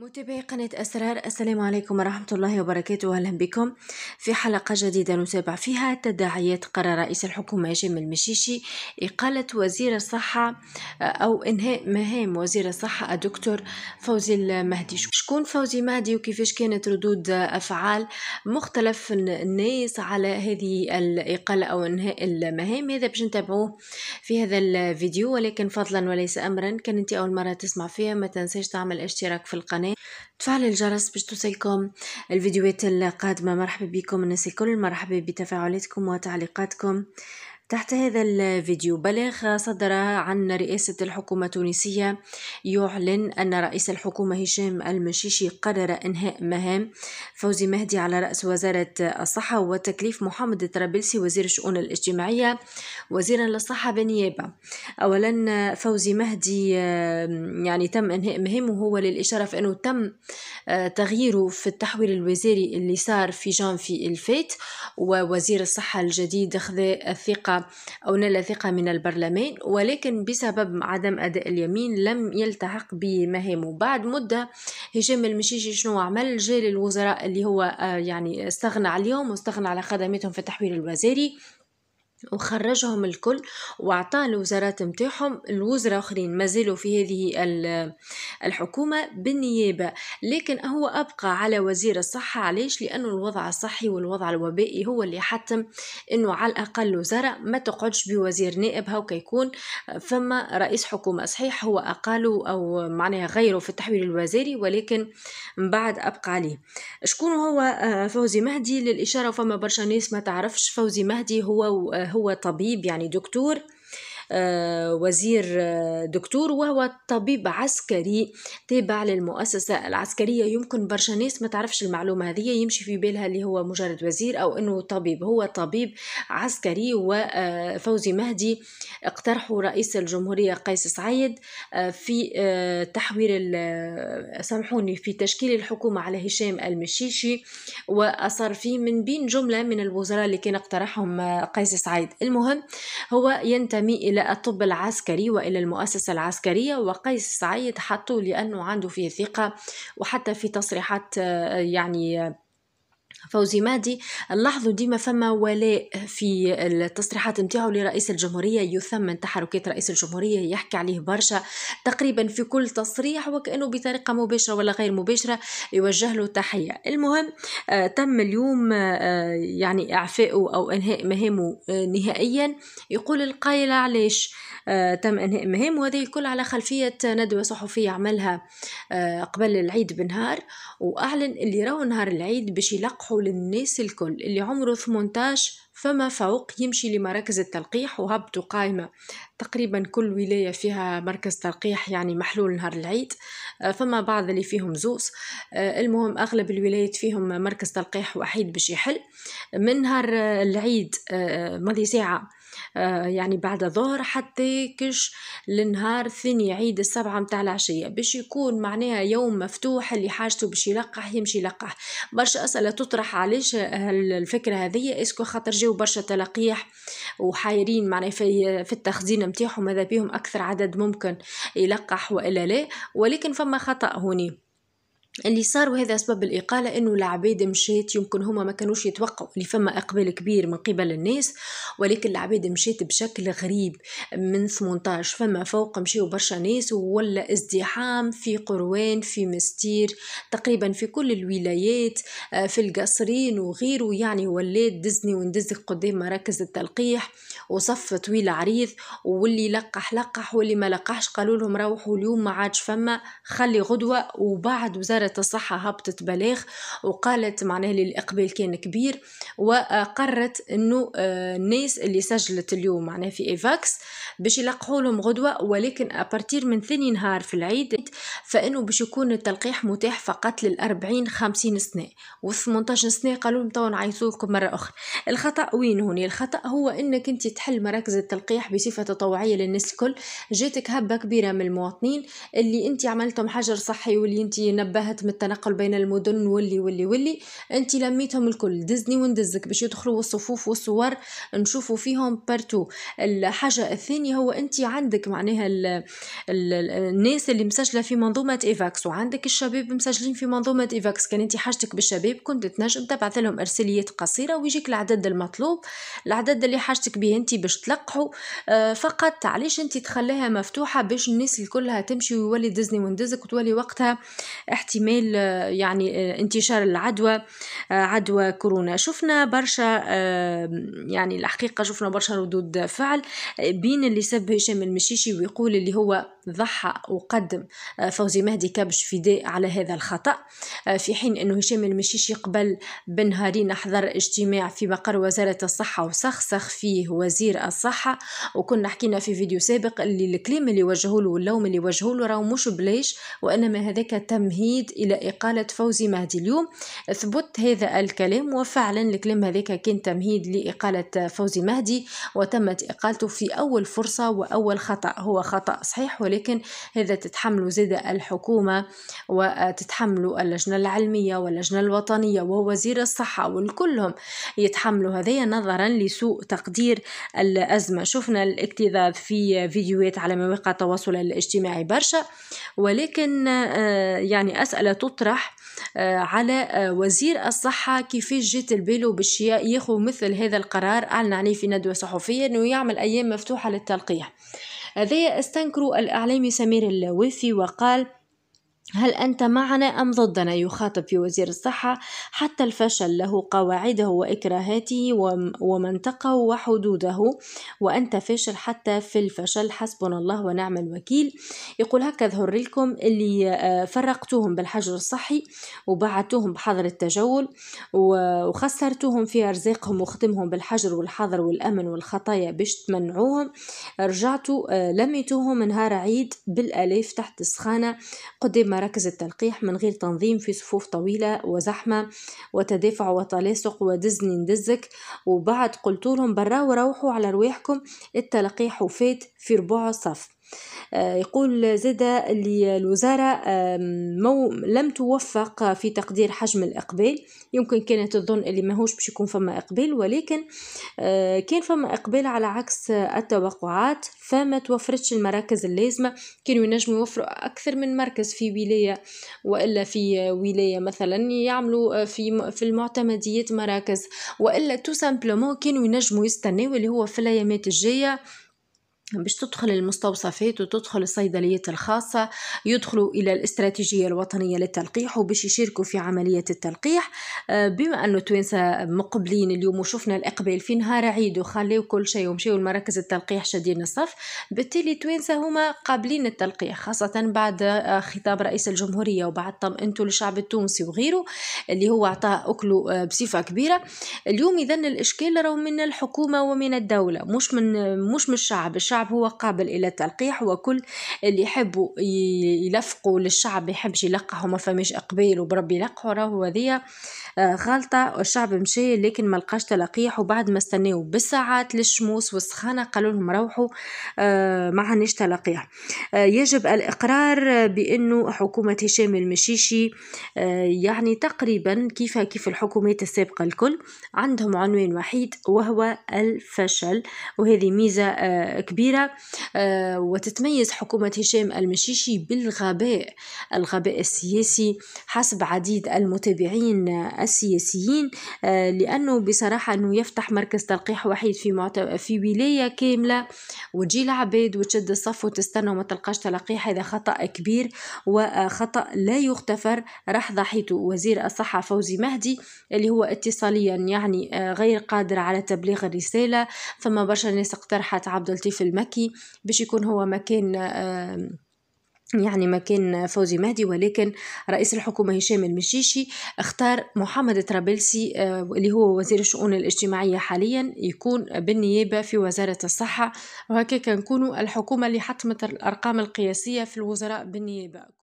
متابعي قناة أسرار السلام عليكم ورحمة الله وبركاته أهلا بكم في حلقة جديدة نتابع فيها تداعيات قرار رئيس الحكومة جيم المشيشي إقالة وزير الصحة آه، أو إنهاء مهام وزير الصحة الدكتور فوزي المهدي شكون فوزي مهدي وكيفاش كانت ردود أفعال مختلف الناس على هذه الإقالة أو إنهاء المهام هذا باش نتابعوه في هذا الفيديو ولكن فضلا وليس أمرا كان أنت أول مرة تسمع فيها ما تنساش تعمل اشتراك في القناة معنا تفعل الجرس باش توصلكم الفيديوهات القادمة مرحبا بكم الناس الكل مرحبا بتفاعلاتكم وتعليقاتكم تحت هذا الفيديو بلاغ صدر عن رئاسة الحكومة التونسية يعلن أن رئيس الحكومة هشام المشيشي قرر إنهاء مهام فوزي مهدي على رأس وزارة الصحة وتكليف محمد الطرابلسي وزير الشؤون الاجتماعية وزيرا للصحة بنيابة أولا فوزي مهدي يعني تم إنهاء مهامه هو للإشارة في أنه تم آه، تغييره في التحويل الوزاري اللي صار في جانفي الفيت ووزير الصحة الجديد خذا الثقة أو نال ثقة من البرلمان ولكن بسبب عدم أداء اليمين لم يلتحق بمهامه بعد مدة هشام المشيشي شنو عمل جاء للوزراء اللي هو آه، يعني استغنى عليهم واستغنى على خدماتهم في التحويل الوزاري وخرجهم الكل واعطى الوزارات نتاعهم الوزراء اخرين مازالوا في هذه الحكومه بالنيابه لكن هو ابقى على وزير الصحه علاش لانه الوضع الصحي والوضع الوبائي هو اللي حتم انه على الاقل وزاره ما تقعدش بوزير نائب هاو يكون فما رئيس حكومه صحيح هو اقاله او معناها غيره في التحويل الوزاري ولكن من بعد ابقى عليه شكون هو آه، فوزي مهدي للاشاره فما برشا ناس ما تعرفش فوزي مهدي هو آه، هو طبيب يعني دكتور آه، وزير آه، دكتور وهو طبيب عسكري تابع للمؤسسة العسكرية يمكن برشا ناس ما تعرفش المعلومة هذه يمشي في بالها اللي هو مجرد وزير أو أنه طبيب هو طبيب عسكري وفوزي آه، مهدي اقترحوا رئيس الجمهورية قيس سعيد في تحويل سامحوني في تشكيل الحكومة على هشام المشيشي وأصر فيه من بين جملة من الوزراء اللي كان اقترحهم قيس سعيد المهم هو ينتمي إلى إلى الطب العسكري وإلى المؤسسة العسكرية وقيس سعيد حطوا لأنه عنده فيه ثقة وحتى في تصريحات آه، يعني آه، فوزي مادي نلاحظوا ديما فما ولاء في التصريحات نتاعو لرئيس الجمهوريه يثمن تحركات رئيس الجمهوريه يحكي عليه برشا تقريبا في كل تصريح وكانه بطريقه مباشره ولا غير مباشره يوجه له تحيه المهم آه، تم اليوم آه، يعني اعفائه او انهاء مهامه آه، نهائيا يقول القائل علاش تم انهاء مهامه هذه الكل على خلفيه ندوه صحفيه عملها قبل العيد بنهار واعلن اللي راهو نهار العيد باش يلقوا يلقحوا للناس الكل اللي عمره 18 فما فوق يمشي لمراكز التلقيح وهبطوا قائمة تقريبا كل ولاية فيها مركز تلقيح يعني محلول نهار العيد آه، فما بعض اللي فيهم زوز آه، المهم أغلب الولايات فيهم مركز تلقيح وحيد باش يحل من نهار العيد آه، ماضي ساعة آه، يعني بعد ظهر حتى كش لنهار ثاني عيد السبعة متاع العشية باش يكون معناها يوم مفتوح اللي حاجته باش يلقح يمشي يلقح برشا أسئلة تطرح علاش الفكرة هذه اسكو خاطر جاو برشا تلقيح وحايرين معناها في, في التخزين متاعهم ماذا بيهم أكثر عدد ممكن يلقح وإلا لا ولكن فما خطأ هوني اللي صار وهذا سبب الاقاله انه العبيد مشات يمكن هما ما كانوش يتوقعوا اللي فما اقبال كبير من قبل الناس ولكن العبيد مشات بشكل غريب من 18 فما فوق مشيوا برشا ناس ولا ازدحام في قروان في مستير تقريبا في كل الولايات آه، في القصرين وغيره يعني ولات دزني وندزك قدام مراكز التلقيح وصف طويل عريض واللي لقح لقح واللي ما لقحش قالوا لهم روحوا اليوم ما عادش فما خلي غدوه وبعد وزاره وزارة الصحة هبطت بلاغ وقالت معناه الإقبال كان كبير وقررت أنه آه، الناس اللي سجلت اليوم معناه في إيفاكس باش يلقحوا لهم غدوة ولكن أبارتير من ثاني نهار في العيد فإنه باش يكون التلقيح متاح فقط لل 40 50 سنة و18 سنة قالوا لهم تو نعيطولكم مرة أخرى الخطأ وين هوني الخطأ هو أنك أنت تحل مراكز التلقيح بصفة تطوعية للناس الكل جاتك هبة كبيرة من المواطنين اللي أنت عملتهم حجر صحي واللي أنت نبهت كتم من التنقل بين المدن واللي واللي واللي أنت لميتهم الكل دزني وندزك باش يدخلوا الصفوف والصور نشوفوا فيهم بارتو الحاجة الثانية هو أنت عندك معناها الـ الـ الناس اللي مسجلة في منظومة إيفاكس وعندك الشباب مسجلين في منظومة إيفاكس كان أنت حاجتك بالشباب كنت تنجم تبعث لهم أرساليات قصيرة ويجيك العدد المطلوب العدد اللي حاجتك به أنت باش تلقحوا آه، فقط علاش أنت تخليها مفتوحة باش الناس الكلها تمشي ويولي ديزني وندزك وتولي وقتها احتمال احتمال آه، يعني آه، انتشار العدوى آه، عدوى كورونا شفنا برشا يعني الحقيقة شفنا برشا ردود فعل بين اللي سب هشام المشيشي ويقول اللي هو ضحى وقدم فوزي مهدي كبش فداء على هذا الخطأ في حين أنه هشام المشيشي قبل بنهارين حضر اجتماع في مقر وزارة الصحة وسخسخ فيه وزير الصحة وكنا حكينا في فيديو سابق اللي الكلام اللي له واللوم اللي له راهو مش بلاش وإنما هذاك تمهيد أعيد إلى إقالة فوزي مهدي اليوم ثبت هذا الكلام وفعلا الكلام هذاك كان تمهيد لإقالة فوزي مهدي وتمت إقالته في أول فرصة وأول خطأ هو خطأ صحيح ولكن هذا تتحمل زاد الحكومة وتتحمل اللجنة العلمية واللجنة الوطنية ووزير الصحة والكلهم يتحملوا هذايا نظرا لسوء تقدير الأزمة شفنا الاكتظاظ في فيديوهات على مواقع التواصل الاجتماعي برشا ولكن آه، يعني أسأل مسألة تطرح آه، على آه، وزير الصحة كيفاش جات البالو باش ياخو مثل هذا القرار أعلن عليه في ندوة صحفية أنه يعمل أيام مفتوحة للتلقيح هذا آه، استنكروا الإعلامي سمير اللوافي وقال هل أنت معنا أم ضدنا؟ يخاطب في وزير الصحة حتى الفشل له قواعده وإكراهاته ومنطقه وحدوده وأنت فاشل حتى في الفشل حسبنا الله ونعم الوكيل يقول هكا ظهر لكم اللي آه، فرقتوهم بالحجر الصحي وبعتوهم بحظر التجول وخسرتوهم في أرزاقهم وختمهم بالحجر والحظر والأمن والخطايا باش تمنعوهم رجعتوا آه، لميتوهم نهار عيد بالألاف تحت السخانة قدام مراكز التلقيح من غير تنظيم في صفوف طويلة وزحمة وتدافع وتلاصق ودزني ندزك وبعد قلت لهم برا وروحوا على رواحكم التلقيح وفات في ربع الصف آه، يقول زاد اللي الوزارة مو لم توفق في تقدير حجم الإقبال يمكن كانت تظن اللي ماهوش باش يكون فما إقبال ولكن آه، كان فما إقبال على عكس التوقعات فما توفرتش المراكز اللازمة كانوا ينجموا يوفروا أكثر من مركز في ولاية وإلا في ولاية مثلا يعملوا آه، في في المعتمديات مراكز وإلا تو سامبلومون كانوا ينجموا يستناو اللي هو في الأيامات الجاية باش تدخل المستوصفات وتدخل الصيدليات الخاصة يدخلوا إلى الاستراتيجية الوطنية للتلقيح وباش يشاركوا في عملية التلقيح آه، بما أنه التوانسة مقبلين اليوم وشفنا الإقبال في نهار عيد وخليو كل شيء ومشيوا لمراكز التلقيح شادين الصف بالتالي التوانسة هما قابلين التلقيح خاصة بعد آه، خطاب رئيس الجمهورية وبعد طمأنته للشعب التونسي وغيره اللي هو أعطاه أكله آه، بصفة كبيرة اليوم إذا الإشكال راهو من الحكومة ومن الدولة مش من مش من الشعب الشعب الشعب هو قابل الى التلقيح وكل اللي يحبوا يلفقوا للشعب ما يحبش يلقحوا ما فماش اقبال وبربي يلقحوا راهو هذيا غلطة والشعب مشى لكن ما لقاش تلقيح وبعد ما استناو بالساعات للشموس والسخانة قالوا لهم روحوا آه، ما عندناش تلقيح آه، يجب الإقرار بأنه حكومة هشام المشيشي آه، يعني تقريبا كيف كيف الحكومات السابقة الكل عندهم عنوان وحيد وهو الفشل وهذه ميزة كبيرة وتتميز حكومة هشام المشيشي بالغباء الغباء السياسي حسب عديد المتابعين السياسيين آه، لأنه بصراحة أنه يفتح مركز تلقيح وحيد في معت... في ولاية كاملة وتجي العباد وتشد الصف وتستنى وما تلقاش تلقيح هذا خطأ كبير وخطأ لا يغتفر راح ضحيته وزير الصحة فوزي مهدي اللي هو اتصاليا يعني آه، غير قادر على تبليغ الرسالة ثم برشا ناس اقترحت عبد اللطيف المكي باش يكون هو مكان آه، يعني ما كان فوزي مهدي ولكن رئيس الحكومة هشام المشيشي اختار محمد طرابلسي آه، اللي هو وزير الشؤون الاجتماعية حاليا يكون بالنيابة في وزارة الصحة وهكذا نكون الحكومة اللي حتمت الأرقام القياسية في الوزراء بالنيابة